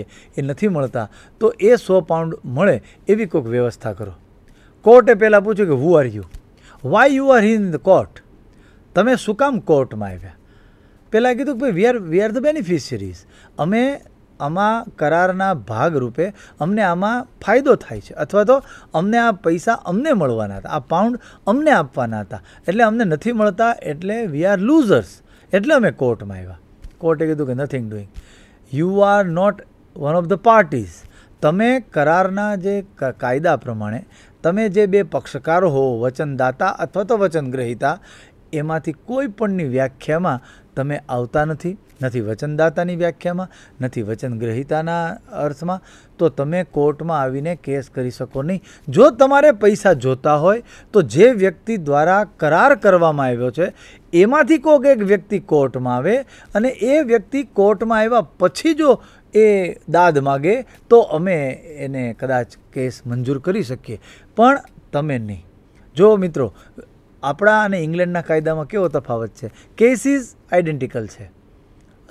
એ નથી મળતા તો એ સો પાઉન્ડ મળે એવી કોઈક વ્યવસ્થા કરો કોર્ટે પહેલાં પૂછ્યું કે who are you why you are in the court તમે શું કામ કોર્ટમાં આવ્યા પહેલાં કીધું કે ભાઈ we are we are the beneficiaries અમે આમાં કરારના ભાગરૂપે અમને આમાં ફાયદો થાય છે અથવા તો અમને આ પૈસા અમને મળવાના હતા આ પાઉન્ડ અમને આપવાના હતા એટલે અમને નથી મળતા એટલે વી આર લૂઝર્સ એટલે અમે કોર્ટમાં આવ્યા કોર્ટે કીધું કે nothing doing you are not one of the parties તમે કરારના જે કાયદા પ્રમાણે તમે જે બે પક્ષકારો હો વચનદાતા અથવા તો વચનગ્રહિતા એમાંથી કોઈ પણની વ્યાખ્યામાં તમે આવતા નથી નથી વચનદાતાની વ્યાખ્યામાં નથી વચનગ્રહિતાના અર્થમાં તો તમે કોર્ટમાં આવીને કેસ કરી શકો નહીં જો તમારે પૈસા જોતા હોય તો જે વ્યક્તિ દ્વારા કરાર કરવામાં આવ્યો છે એમાંથી કોઈક એક વ્યક્તિ કોર્ટમાં આવે અને એ વ્યક્તિ કોર્ટમાં આવ્યા પછી જો એ દાદ માગે તો અમે એને કદાચ કેસ મંજૂર કરી શકીએ પણ તમે નહીં જો મિત્રો આપણા અને ઇંગ્લેન્ડના કાયદામાં કેવો તફાવત છે કેસ ઇઝ આઈડેન્ટિકલ છે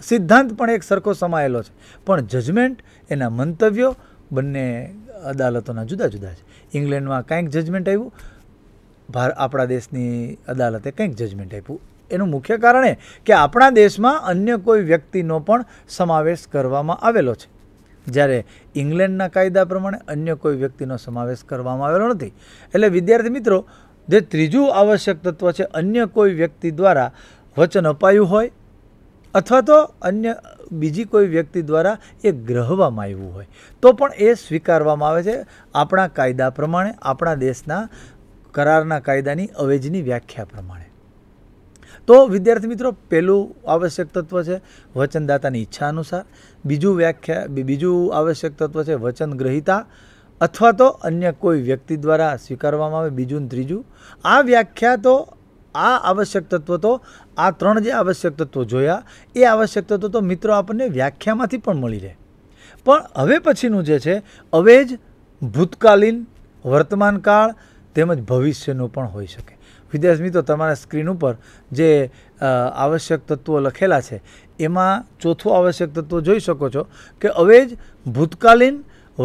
સિદ્ધાંત પણ એક સરખો સમાયેલો છે પણ જજમેન્ટ એના મંતવ્યો બંને અદાલતોના જુદા જુદા છે ઇંગ્લેન્ડમાં કાંઈક જજમેન્ટ આવ્યું ભાર આપણા દેશની અદાલતે કંઈક જજમેન્ટ આપ્યું એનું મુખ્ય કારણ એ કે આપણા દેશમાં અન્ય કોઈ વ્યક્તિનો પણ સમાવેશ કરવામાં આવેલો છે જ્યારે ઇંગ્લેન્ડના કાયદા પ્રમાણે અન્ય કોઈ વ્યક્તિનો સમાવેશ કરવામાં આવેલો નથી એટલે વિદ્યાર્થી મિત્રો જે ત્રીજું આવશ્યક તત્વ છે અન્ય કોઈ વ્યક્તિ દ્વારા વચન અપાયું હોય અથવા તો અન્ય બીજી કોઈ વ્યક્તિ દ્વારા એ ગ્રહવામાં આવ્યું હોય તો પણ એ સ્વીકારવામાં આવે છે આપણા કાયદા પ્રમાણે આપણા દેશના કરારના કાયદાની અવેજની વ્યાખ્યા પ્રમાણે તો વિદ્યાર્થી મિત્રો પહેલું આવશ્યક તત્વ છે વચનદાતાની ઈચ્છા અનુસાર બીજું વ્યાખ્યા બીજું આવશ્યક તત્વ છે વચન અથવા તો અન્ય કોઈ વ્યક્તિ દ્વારા સ્વીકારવામાં આવે બીજું ત્રીજું આ વ્યાખ્યા તો આ આવશ્યક તત્વ તો આ ત્રણ જે આવશ્યક તત્વો જોયા એ આવશ્યક તત્વો તો મિત્રો આપણને વ્યાખ્યામાંથી પણ મળી રહે પણ હવે પછીનું જે છે હવે જ ભૂતકાલીન વર્તમાનકાળ તેમજ ભવિષ્યનું પણ હોઈ શકે વિદ્યાર્થી મિત્રો તમારા સ્ક્રીન ઉપર જે આવશ્યક તત્વો લખેલા છે એમાં ચોથું આવશ્યક તત્વ જોઈ શકો છો કે અવેજ ભૂતકાલીન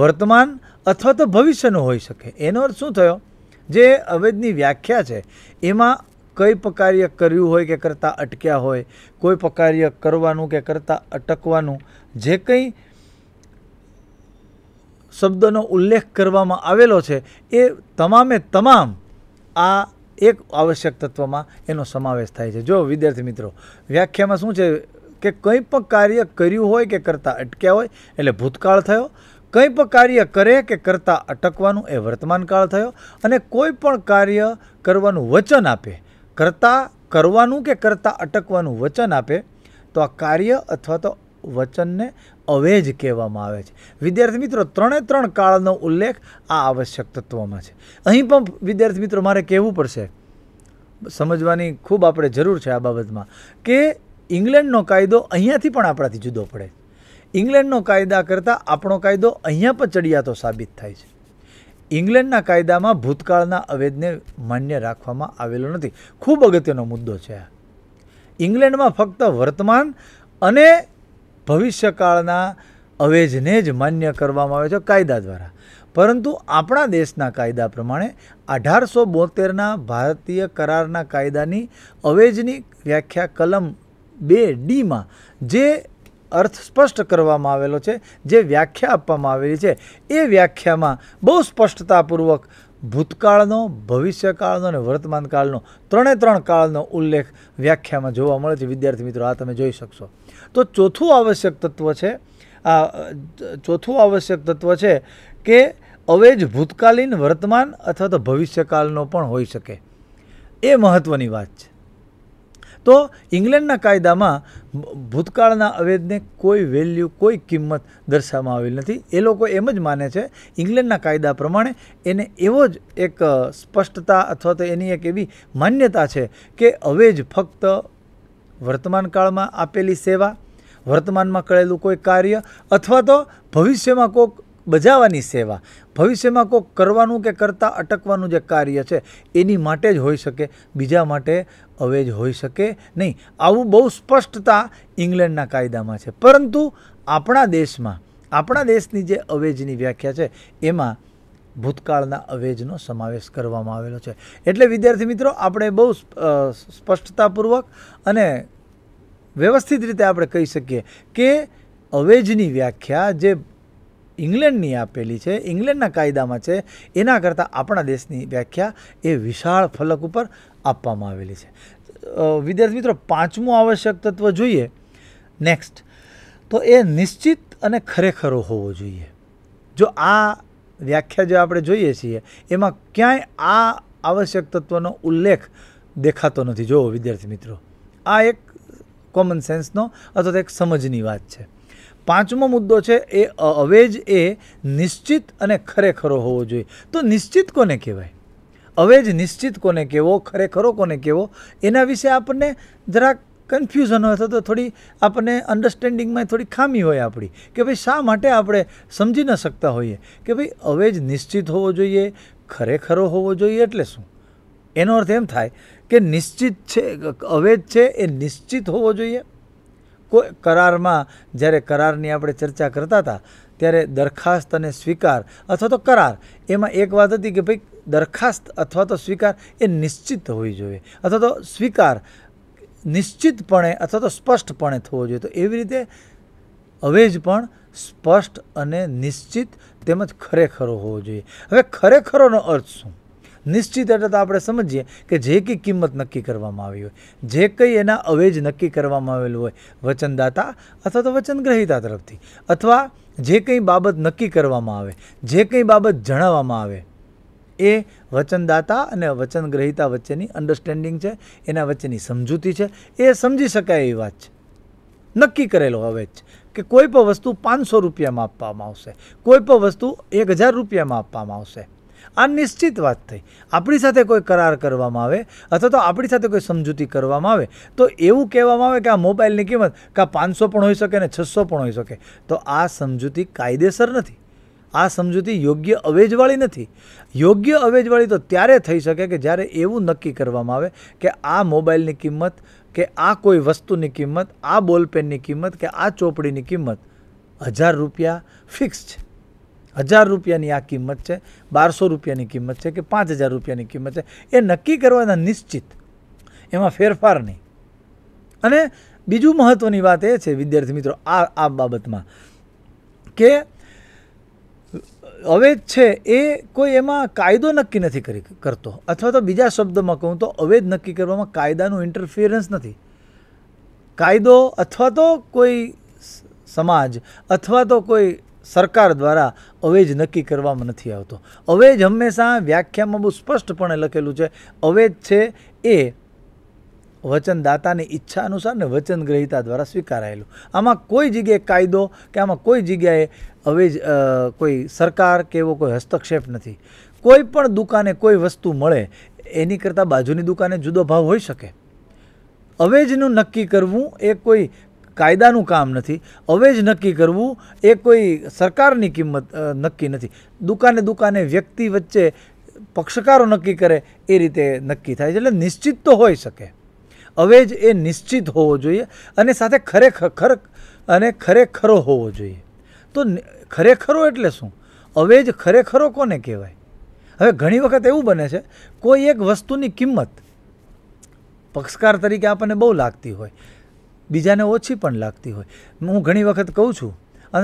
વર્તમાન અથવા તો ભવિષ્યનો હોઈ શકે એનો અર્થ શું થયો જે અવેજની વ્યાખ્યા છે એમાં કઈ પકાર્ય કર્યું હોય કે કરતાં અટક્યા હોય કોઈ પકાર્ય કરવાનું કે કરતાં અટકવાનું જે કંઈ શબ્દનો ઉલ્લેખ કરવામાં આવેલો છે એ તમામે તમામ આ એક આવશ્યક તત્વમાં એનો સમાવેશ થાય છે જો વિદ્યાર્થી મિત્રો વ્યાખ્યામાં શું છે કે કંઈ પણ કાર્ય કર્યું હોય કે કરતાં અટક્યા હોય એટલે ભૂતકાળ થયો કંઈ પણ કાર્ય કરે કે કરતાં અટકવાનું એ વર્તમાનકાળ થયો અને કોઈ પણ કાર્ય કરવાનું વચન આપે કરતાં કરવાનું કે કરતાં અટકવાનું વચન આપે તો આ કાર્ય અથવા તો વચનને અવેજ કહેવામાં આવે છે વિદ્યાર્થી મિત્રો ત્રણે ત્રણ કાળનો ઉલ્લેખ આ આવશ્યક તત્વમાં છે અહીં પણ વિદ્યાર્થી મિત્રો મારે કહેવું પડશે સમજવાની ખૂબ આપણે જરૂર છે આ બાબતમાં કે ઇંગ્લેન્ડનો કાયદો અહીંયાથી પણ આપણાથી જુદો પડે ઇંગ્લેન્ડનો કાયદા કરતાં આપણો કાયદો અહીંયા પણ ચડિયાતો સાબિત થાય છે ઇંગ્લેન્ડના કાયદામાં ભૂતકાળના અવેદને માન્ય રાખવામાં આવેલો નથી ખૂબ અગત્યનો મુદ્દો છે આ ઇંગ્લેન્ડમાં ફક્ત વર્તમાન અને ભવિષ્યકાળના અવેજને જ માન્ય કરવામાં આવે છે કાયદા દ્વારા પરંતુ આપણા દેશના કાયદા પ્રમાણે અઢારસો બોતેરના ભારતીય કરારના કાયદાની અવેજની વ્યાખ્યા કલમ બે ડીમાં જે અર્થ સ્પષ્ટ કરવામાં આવેલો છે જે વ્યાખ્યા આપવામાં આવેલી છે એ વ્યાખ્યામાં બહુ સ્પષ્ટતાપૂર્વક ભૂતકાળનો ભવિષ્યકાળનો અને વર્તમાનકાળનો ત્રણે ત્રણ કાળનો ઉલ્લેખ વ્યાખ્યામાં જોવા મળે છે વિદ્યાર્થી મિત્રો આ તમે જોઈ શકશો તો ચોથું આવશ્યક તત્વ છે આ ચોથું આવશ્યક તત્વ છે કે અવેજ ભૂતકાલીન વર્તમાન અથવા તો ભવિષ્યકાળનો પણ હોઈ શકે એ મહત્ત્વની વાત છે તો ઇંગ્લેન્ડના કાયદામાં ભૂતકાળના અવેજને કોઈ વેલ્યુ કોઈ કિંમત દર્શાવવામાં આવેલી નથી એ લોકો એમ જ માને છે ઇંગ્લેન્ડના કાયદા પ્રમાણે એને એવો જ એક સ્પષ્ટતા અથવા તો એની એક એવી માન્યતા છે કે અવેજ ફક્ત વર્તમાન કાળમાં આપેલી સેવા વર્તમાનમાં કરેલું કોઈ કાર્ય અથવા તો ભવિષ્યમાં કોઈક બજાવવાની સેવા ભવિષ્યમાં કોઈક કરવાનું કે કરતાં અટકવાનું જે કાર્ય છે એની માટે જ હોઈ શકે બીજા માટે અવેજ હોઈ શકે નહીં આવું બહુ સ્પષ્ટતા ઇંગ્લેન્ડના કાયદામાં છે પરંતુ આપણા દેશમાં આપણા દેશની જે અવેજની વ્યાખ્યા છે એમાં ભૂતકાળના અવેજનો સમાવેશ કરવામાં આવેલો છે એટલે વિદ્યાર્થી મિત્રો આપણે બહુ સ્પષ્ટતાપૂર્વક અને વ્યવસ્થિત રીતે આપણે કહી શકીએ કે અવેજની વ્યાખ્યા જે ઇંગ્લેન્ડની આપેલી છે ઇંગ્લેન્ડના કાયદામાં છે એના કરતાં આપણા દેશની વ્યાખ્યા એ વિશાળ ફલક ઉપર આપવામાં આવેલી છે વિદ્યાર્થી મિત્રો પાંચમું આવશ્યક તત્વ જોઈએ નેક્સ્ટ તો એ નિશ્ચિત અને ખરેખરો હોવો જોઈએ જો આ વ્યાખ્યા જે આપણે જોઈએ છીએ એમાં ક્યાંય આ આવશ્યક તત્વનો ઉલ્લેખ દેખાતો નથી જુઓ વિદ્યાર્થી મિત્રો આ એક કોમન સેન્સનો અથવા તો એક સમજની વાત છે પાંચમો મુદ્દો છે એ અવેજ એ નિશ્ચિત અને ખરેખરો હોવો જોઈએ તો નિશ્ચિત કોને કહેવાય અવેજ નિશ્ચિત કોને કહેવો ખરેખરો કોને કહેવો એના વિશે આપણને જરાક કન્ફ્યુઝન હોય અથવા તો થોડી આપણને અન્ડરસ્ટેન્ડિંગમાં થોડી ખામી હોય આપણી કે ભાઈ શા માટે આપણે સમજી ન શકતા હોઈએ કે ભાઈ હવે જ નિશ્ચિત હોવો જોઈએ ખરેખરો હોવો જોઈએ એટલે શું એનો અર્થ એમ થાય કે નિશ્ચિત છે અવેજ છે એ નિશ્ચિત હોવો જોઈએ કોઈ કરારમાં જ્યારે કરારની આપણે ચર્ચા કરતા હતા ત્યારે દરખાસ્ત અને સ્વીકાર અથવા તો કરાર એમાં એક વાત હતી કે ભાઈ દરખાસ્ત અથવા તો સ્વીકાર એ નિશ્ચિત હોવી જોઈએ અથવા તો સ્વીકાર નિશ્ચિતપણે અથવા તો સ્પષ્ટપણે થવો જોઈએ તો એવી રીતે હવે જ પણ સ્પષ્ટ અને નિશ્ચિત તેમજ ખરેખરો હોવો જોઈએ હવે ખરેખરોનો અર્થ શું નિશ્ચિત એટલે તો આપણે સમજીએ કે જે કંઈ કિંમત નક્કી કરવામાં આવી હોય જે કંઈ એના અવેજ નક્કી કરવામાં આવેલું હોય વચનદાતા અથવા તો વચનગ્રહિતા તરફથી અથવા જે કંઈ બાબત નક્કી કરવામાં આવે જે કંઈ બાબત જણાવવામાં આવે એ વચનદાતા અને વચનગ્રહિતા વચ્ચેની અન્ડરસ્ટેન્ડિંગ છે એના વચ્ચેની સમજૂતી છે એ સમજી શકાય એવી વાત છે નક્કી કરેલો હવે જ કે કોઈ પણ વસ્તુ પાંચસો રૂપિયામાં આપવામાં આવશે કોઈ પણ વસ્તુ એક હજાર રૂપિયામાં આપવામાં આવશે આ નિશ્ચિત વાત થઈ આપણી સાથે કોઈ કરાર કરવામાં આવે અથવા તો આપણી સાથે કોઈ સમજૂતી કરવામાં આવે તો એવું કહેવામાં આવે કે આ મોબાઈલની કિંમત કાં પાંચસો પણ હોઈ શકે ને છસો પણ હોઈ શકે તો આ સમજૂતી કાયદેસર નથી આ સમજૂતી યોગ્ય અવેજવાળી નથી યોગ્ય અવેજવાળી તો ત્યારે થઈ શકે કે જ્યારે એવું નક્કી કરવામાં આવે કે આ મોબાઈલની કિંમત કે આ કોઈ વસ્તુની કિંમત આ બોલપેનની કિંમત કે આ ચોપડીની કિંમત હજાર રૂપિયા ફિક્સ છે હજાર રૂપિયાની આ કિંમત છે બારસો રૂપિયાની કિંમત છે કે પાંચ હજાર રૂપિયાની કિંમત છે એ નક્કી કરવાના નિશ્ચિત એમાં ફેરફાર નહીં અને બીજું મહત્ત્વની વાત એ છે વિદ્યાર્થી મિત્રો આ આ બાબતમાં કે અવેધ છે એ કોઈ એમાં કાયદો નક્કી નથી કરી કરતો અથવા તો બીજા શબ્દમાં કહું તો અવેધ નક્કી કરવામાં કાયદાનું ઇન્ટરફિયરન્સ નથી કાયદો અથવા તો કોઈ સમાજ અથવા તો કોઈ સરકાર દ્વારા અવેજ નક્કી કરવામાં નથી આવતો અવેજ હંમેશા વ્યાખ્યામાં બહુ સ્પષ્ટપણે લખેલું છે અવેજ છે એ વચનદાતાની ઈચ્છા અનુસાર ને વચન દ્વારા સ્વીકારાયેલું આમાં કોઈ જગ્યાએ કાયદો કે આમાં કોઈ જગ્યાએ હવે કોઈ સરકાર કે એવો કોઈ હસ્તક્ષેપ નથી કોઈ પણ દુકાને કોઈ વસ્તુ મળે એની કરતાં બાજુની દુકાને જુદો ભાવ હોઈ શકે અવેજનું નક્કી કરવું એ કોઈ કાયદાનું કામ નથી અવેજ નક્કી કરવું એ કોઈ સરકારની કિંમત નક્કી નથી દુકાને દુકાને વ્યક્તિ વચ્ચે પક્ષકારો નક્કી કરે એ રીતે નક્કી થાય છે એટલે નિશ્ચિત તો હોઈ શકે અવેજ એ નિશ્ચિત હોવો જોઈએ અને સાથે ખરેખર અને ખરેખરો હોવો જોઈએ તો ખરેખરો એટલે શું અવેજ ખરેખરો કોને કહેવાય હવે ઘણી વખત એવું બને છે કોઈ એક વસ્તુની કિંમત પક્ષકાર તરીકે આપણને બહુ લાગતી હોય બીજાને ઓછી પણ લાગતી હોય હું ઘણી વખત કહું છું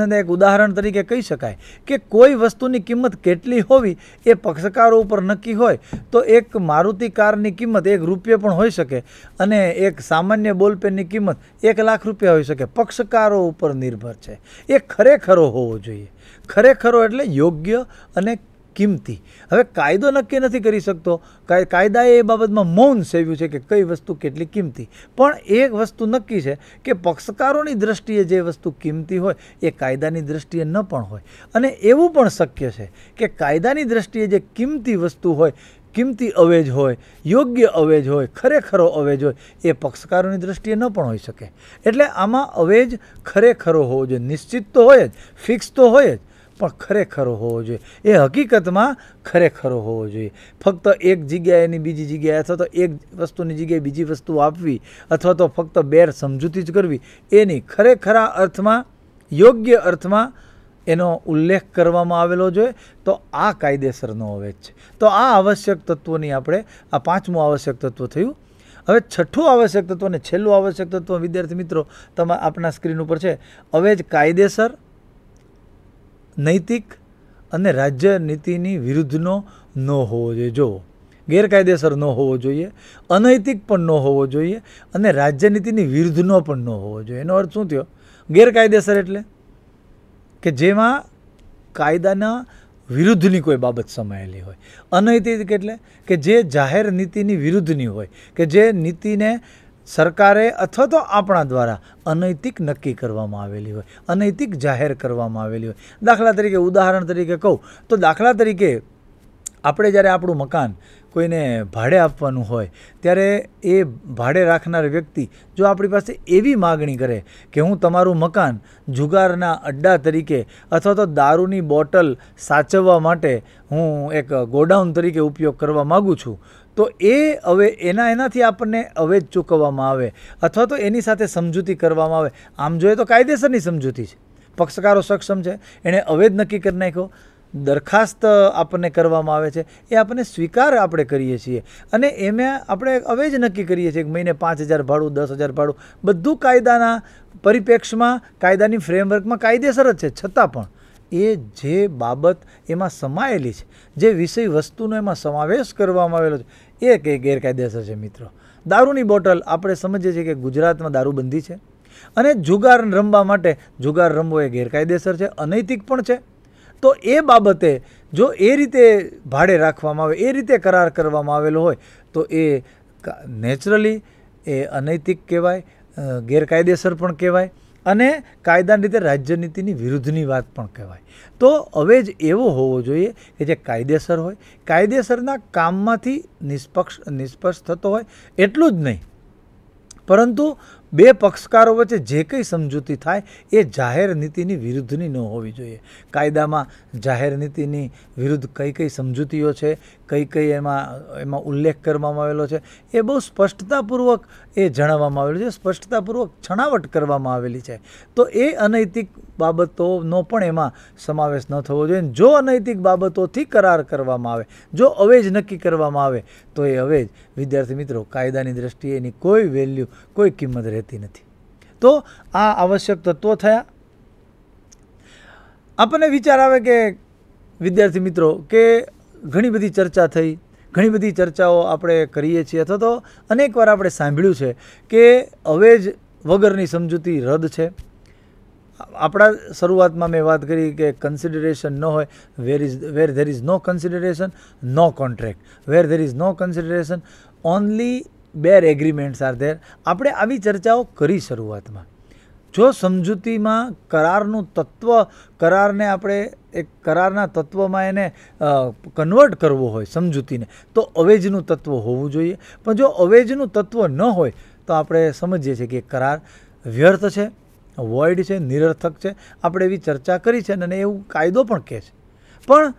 અને એક ઉદાહરણ તરીકે કહી શકાય કે કોઈ વસ્તુની કિંમત કેટલી હોવી એ પક્ષકારો ઉપર નક્કી હોય તો એક મારુતિ કારની કિંમત એક રૂપિયો પણ હોઈ શકે અને એક સામાન્ય બોલપેનની કિંમત એક લાખ રૂપિયા હોઈ શકે પક્ષકારો ઉપર નિર્ભર છે એ ખરેખરો હોવો જોઈએ ખરેખરો એટલે યોગ્ય અને કિંમતી હવે કાયદો નક્કી નથી કરી શકતો કાયદાએ એ બાબતમાં મૌન સેવ્યું છે કે કઈ વસ્તુ કેટલી કિંમતી પણ એક વસ્તુ નક્કી છે કે પક્ષકારોની દ્રષ્ટિએ જે વસ્તુ કિંમતી હોય એ કાયદાની દ્રષ્ટિએ ન પણ હોય અને એવું પણ શક્ય છે કે કાયદાની દ્રષ્ટિએ જે કિંમતી વસ્તુ હોય કિંમતી અવેજ હોય યોગ્ય અવેજ હોય ખરેખરો અવેજ હોય એ પક્ષકારોની દ્રષ્ટિએ ન પણ હોઈ શકે એટલે આમાં અવેજ ખરેખરો હોવો જોઈએ નિશ્ચિત તો હોય જ ફિક્સ તો હોય જ પણ ખરેખરો હોવો જોઈએ એ હકીકતમાં ખરેખરો હોવો જોઈએ ફક્ત એક જગ્યાએની બીજી જગ્યાએ અથવા તો એક વસ્તુની જગ્યાએ બીજી વસ્તુ આપવી અથવા તો ફક્ત બેર સમજૂતી જ કરવી એની ખરેખરા અર્થમાં યોગ્ય અર્થમાં એનો ઉલ્લેખ કરવામાં આવેલો જોઈએ તો આ કાયદેસરનો અવેજ છે તો આ આવશ્યક તત્વોની આપણે આ પાંચમું આવશ્યક તત્વ થયું હવે છઠ્ઠું આવશ્યક તત્વ અને છેલ્લું આવશ્યક તત્વ વિદ્યાર્થી મિત્રો તમે આપણા સ્ક્રીન ઉપર છે અવેજ કાયદેસર નૈતિક અને રાજ્ય નીતિની વિરુદ્ધનો ન હોવો જોઈએ જો ગેરકાયદેસર ન હોવો જોઈએ અનૈતિક પણ ન હોવો જોઈએ અને રાજ્યનીતિની વિરુદ્ધનો પણ ન હોવો જોઈએ એનો અર્થ શું થયો ગેરકાયદેસર એટલે કે જેમાં કાયદાના વિરુદ્ધની કોઈ બાબત સમાયેલી હોય અનૈતિક એટલે કે જે જાહેર નીતિની વિરુદ્ધની હોય કે જે નીતિને સરકારે અથવા તો આપણા દ્વારા અનૈતિક નક્કી કરવામાં આવેલી હોય અનૈતિક જાહેર કરવામાં આવેલી હોય દાખલા તરીકે ઉદાહરણ તરીકે કહું તો દાખલા તરીકે આપણે જ્યારે આપણું મકાન કોઈને ભાડે આપવાનું હોય ત્યારે એ ભાડે રાખનાર વ્યક્તિ જો આપણી પાસે એવી માગણી કરે કે હું તમારું મકાન જુગારના અડ્ડા તરીકે અથવા તો દારૂની બોટલ સાચવવા માટે હું એક ગોડાઉન તરીકે ઉપયોગ કરવા માગું છું તો એ હવે એના એનાથી આપણને અવેજ ચૂકવવામાં આવે અથવા તો એની સાથે સમજૂતી કરવામાં આવે આમ જોઈએ તો કાયદેસરની સમજૂતી છે પક્ષકારો સક્ષમ છે એણે અવેજ નક્કી કરી નાખ્યો દરખાસ્ત આપણને કરવામાં આવે છે એ આપણને સ્વીકાર આપણે કરીએ છીએ અને એમાં આપણે અવેજ નક્કી કરીએ છીએ કે મહિને પાંચ હજાર ભાડું દસ હજાર ભાડું બધું કાયદાના પરિપ્રેક્ષમાં કાયદાની ફ્રેમવર્કમાં કાયદેસર જ છે છતાં પણ એ જે બાબત એમાં સમાયેલી છે જે વિષય વસ્તુનો એમાં સમાવેશ કરવામાં આવેલો છે એ કંઈ ગેરકાયદેસર છે મિત્રો દારૂની બોટલ આપણે સમજીએ છીએ કે ગુજરાતમાં દારૂબંધી છે અને જુગાર રમવા માટે જુગાર રમવો એ ગેરકાયદેસર છે અનૈતિક પણ છે તો એ બાબતે જો એ રીતે ભાડે રાખવામાં આવે એ રીતે કરાર કરવામાં આવેલો હોય તો એ નેચરલી એ અનૈતિક કહેવાય ગેરકાયદેસર પણ કહેવાય અને કાયદાની રીતે રાજ્યનીતિની વિરુદ્ધની વાત પણ કહેવાય તો હવે જ એવો હોવો જોઈએ કે જે કાયદેસર હોય કાયદેસરના કામમાંથી નિષ્પક્ષ નિષ્પક્ષ થતો હોય એટલું જ નહીં પરંતુ બે પક્ષકારો વચ્ચે જે કંઈ સમજૂતી થાય એ જાહેર નીતિની વિરુદ્ધની ન હોવી જોઈએ કાયદામાં જાહેર નીતિની વિરુદ્ધ કઈ કઈ સમજૂતીઓ છે કઈ કઈ એમાં એમાં ઉલ્લેખ કરવામાં આવેલો છે એ બહુ સ્પષ્ટતાપૂર્વક એ જણાવવામાં આવેલું છે સ્પષ્ટતાપૂર્વક છણાવટ કરવામાં આવેલી છે તો એ અનૈતિક બાબતોનો પણ એમાં સમાવેશ ન થવો જોઈએ જો અનૈતિક બાબતોથી કરાર કરવામાં આવે જો અવેજ નક્કી કરવામાં આવે તો એ અવેજ વિદ્યાર્થી મિત્રો કાયદાની દ્રષ્ટિએ એની કોઈ વેલ્યુ કોઈ કિંમત રહેતી રહેતી નથી તો આ આવશ્યક તત્વો થયા આપણને વિચાર આવે કે વિદ્યાર્થી મિત્રો કે ઘણી બધી ચર્ચા થઈ ઘણી બધી ચર્ચાઓ આપણે કરીએ છીએ અથવા તો અનેકવાર આપણે સાંભળ્યું છે કે હવે જ વગરની સમજૂતી રદ છે આપણા શરૂઆતમાં મેં વાત કરી કે કન્સિડરેશન ન હોય where is where there is no consideration no contract where there is no consideration only bare agreements are there આપણે આવી ચર્ચાઓ કરી શરૂઆતમાં જો સમજૂતીમાં કરારનું તત્વ કરારને આપણે એક કરારના તત્વમાં એને કન્વર્ટ કરવો હોય સમજૂતીને તો અવેજનું તત્વ હોવું જોઈએ પણ જો અવેજનું તત્વ ન હોય તો આપણે સમજીએ છીએ કે કરાર વ્યર્થ છે વોઇડ છે નિરર્થક છે આપણે એવી ચર્ચા કરી છે અને એવું કાયદો પણ કહે છે પણ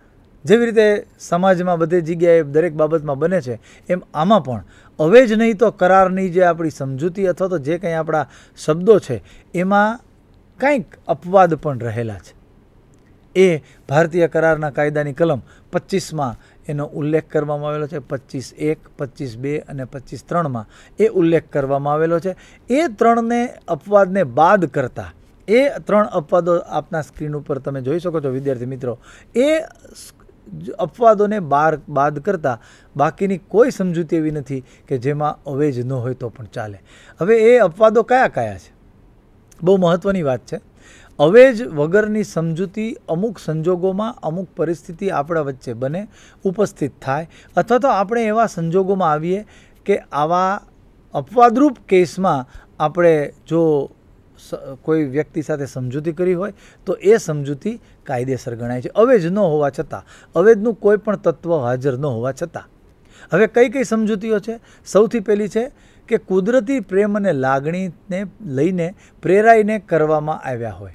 જેવી રીતે સમાજમાં બધી જગ્યાએ દરેક બાબતમાં બને છે એમ આમાં પણ હવે જ નહીં તો કરારની જે આપણી સમજૂતી અથવા તો જે કંઈ આપણા શબ્દો છે એમાં કંઈક અપવાદ પણ રહેલા છે એ ભારતીય કરારના કાયદાની કલમ પચીસમાં એનો ઉલ્લેખ કરવામાં આવેલો છે પચીસ એક પચીસ બે અને પચીસ ત્રણમાં એ ઉલ્લેખ કરવામાં આવેલો છે એ ત્રણને અપવાદને બાદ કરતાં એ ત્રણ અપવાદો આપના સ્ક્રીન ઉપર તમે જોઈ શકો છો વિદ્યાર્થી મિત્રો એ અપવાદોને બાર બાદ કરતાં બાકીની કોઈ સમજૂતી એવી નથી કે જેમાં અવેજ ન હોય તો પણ ચાલે હવે એ અપવાદો કયા કયા છે બહુ મહત્ત્વની વાત છે અવેજ વગરની સમજૂતી અમુક સંજોગોમાં અમુક પરિસ્થિતિ આપણા વચ્ચે બને ઉપસ્થિત થાય અથવા તો આપણે એવા સંજોગોમાં આવીએ કે આવા અપવાદરૂપ કેસમાં આપણે જો કોઈ વ્યક્તિ સાથે સમજૂતી કરી હોય તો એ સમજૂતી કાયદેસર ગણાય છે અવેજ ન હોવા છતાં અવેજનું કોઈ પણ તત્વ હાજર ન હોવા છતાં હવે કઈ કઈ સમજૂતીઓ છે સૌથી પહેલી છે કે કુદરતી પ્રેમ અને લાગણીને લઈને પ્રેરાઈને કરવામાં આવ્યા હોય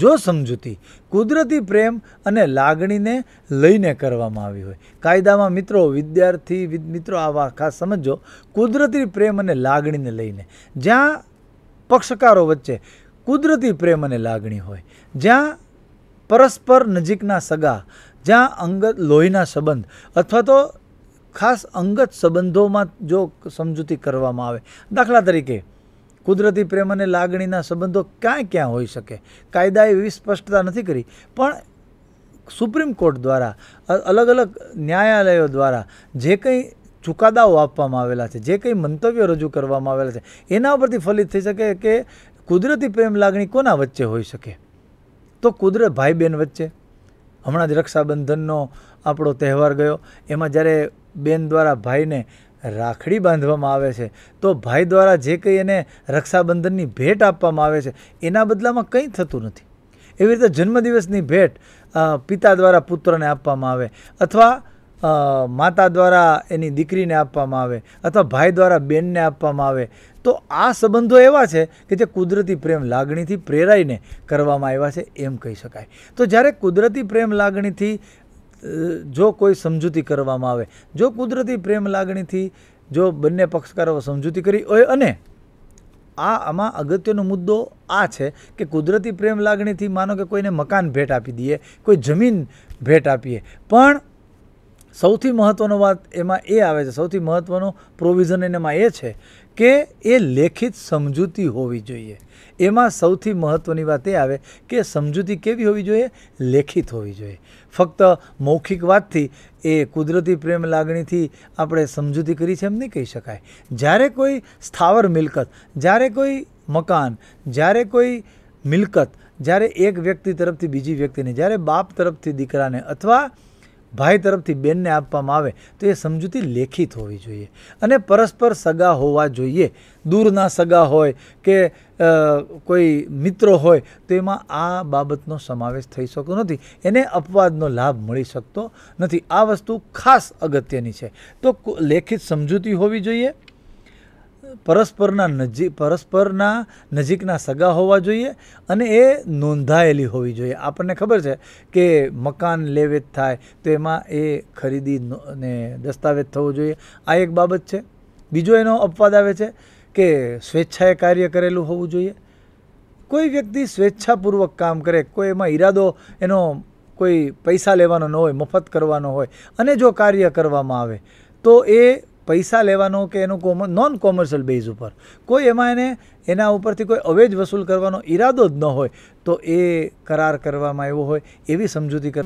જો સમજૂતી કુદરતી પ્રેમ અને લાગણીને લઈને કરવામાં આવી હોય કાયદામાં મિત્રો વિદ્યાર્થી મિત્રો આવા ખાસ સમજો કુદરતી પ્રેમ અને લાગણીને લઈને જ્યાં પક્ષકારો વચ્ચે કુદરતી પ્રેમ અને લાગણી હોય જ્યાં પરસ્પર નજીકના સગા જ્યાં અંગત લોહીના સંબંધ અથવા તો ખાસ અંગત સંબંધોમાં જો સમજૂતી કરવામાં આવે દાખલા તરીકે કુદરતી પ્રેમ અને લાગણીના સંબંધો ક્યાં ક્યાં હોઈ શકે કાયદાએ એવી સ્પષ્ટતા નથી કરી પણ સુપ્રીમ કોર્ટ દ્વારા અલગ અલગ ન્યાયાલયો દ્વારા જે કંઈ ચુકાદાઓ આપવામાં આવેલા છે જે કંઈ મંતવ્યો રજૂ કરવામાં આવેલા છે એના ઉપરથી ફલિત થઈ શકે કે કુદરતી પ્રેમ લાગણી કોના વચ્ચે હોઈ શકે તો કુદરત ભાઈ બહેન વચ્ચે હમણાં જ રક્ષાબંધનનો આપણો તહેવાર ગયો એમાં જ્યારે બેન દ્વારા ભાઈને રાખડી બાંધવામાં આવે છે તો ભાઈ દ્વારા જે કંઈ એને રક્ષાબંધનની ભેટ આપવામાં આવે છે એના બદલામાં કંઈ થતું નથી એવી રીતે જન્મદિવસની ભેટ પિતા દ્વારા પુત્રને આપવામાં આવે અથવા માતા દ્વારા એની દીકરીને આપવામાં આવે અથવા ભાઈ દ્વારા બેનને આપવામાં આવે તો આ સંબંધો એવા છે કે જે કુદરતી પ્રેમ લાગણીથી પ્રેરાઈને કરવામાં આવ્યા છે એમ કહી શકાય તો જ્યારે કુદરતી પ્રેમ લાગણીથી જો કોઈ સમજૂતી કરવામાં આવે જો કુદરતી પ્રેમ લાગણીથી જો બંને પક્ષકારો સમજૂતી કરી હોય અને આ આમાં અગત્યનો મુદ્દો આ છે કે કુદરતી પ્રેમ લાગણીથી માનો કે કોઈને મકાન ભેટ આપી દઈએ કોઈ જમીન ભેટ આપીએ પણ સૌથી મહત્ત્વનો વાત એમાં એ આવે છે સૌથી મહત્ત્વનો પ્રોવિઝન એનામાં એ છે કે એ લેખિત સમજૂતી હોવી જોઈએ એમાં સૌથી મહત્ત્વની વાત એ આવે કે સમજૂતી કેવી હોવી જોઈએ લેખિત હોવી જોઈએ ફક્ત મૌખિક વાતથી એ કુદરતી પ્રેમ લાગણીથી આપણે સમજૂતી કરી છે એમ નહીં કહી શકાય જ્યારે કોઈ સ્થાવર મિલકત જ્યારે કોઈ મકાન જ્યારે કોઈ મિલકત જ્યારે એક વ્યક્તિ તરફથી બીજી વ્યક્તિને જ્યારે બાપ તરફથી દીકરાને અથવા ભાઈ તરફથી બેનને આપવામાં આવે તો એ સમજૂતી લેખિત હોવી જોઈએ અને પરસ્પર સગા હોવા જોઈએ દૂરના સગા હોય કે કોઈ મિત્રો હોય તો એમાં આ બાબતનો સમાવેશ થઈ શકતો નથી એને અપવાદનો લાભ મળી શકતો નથી આ વસ્તુ ખાસ અગત્યની છે તો લેખિત સમજૂતી હોવી જોઈએ પરસ્પરના નજીક પરસ્પરના નજીકના સગા હોવા જોઈએ અને એ નોંધાયેલી હોવી જોઈએ આપણને ખબર છે કે મકાન લેવેચ થાય તો એમાં એ ખરીદી ને દસ્તાવેજ થવો જોઈએ આ એક બાબત છે બીજો એનો અપવાદ આવે છે કે સ્વેચ્છાએ કાર્ય કરેલું હોવું જોઈએ કોઈ વ્યક્તિ સ્વેચ્છાપૂર્વક કામ કરે કોઈ એમાં ઈરાદો એનો કોઈ પૈસા લેવાનો ન હોય મફત કરવાનો હોય અને જો કાર્ય કરવામાં આવે તો એ પૈસા લેવાનો કે એનું કોમ નોન કોમર્શિયલ બેઝ ઉપર કોઈ એમાં એને એના ઉપરથી કોઈ અવેજ વસૂલ કરવાનો ઈરાદો જ ન હોય તો એ કરાર કરવામાં આવ્યો હોય એવી સમજૂતી કર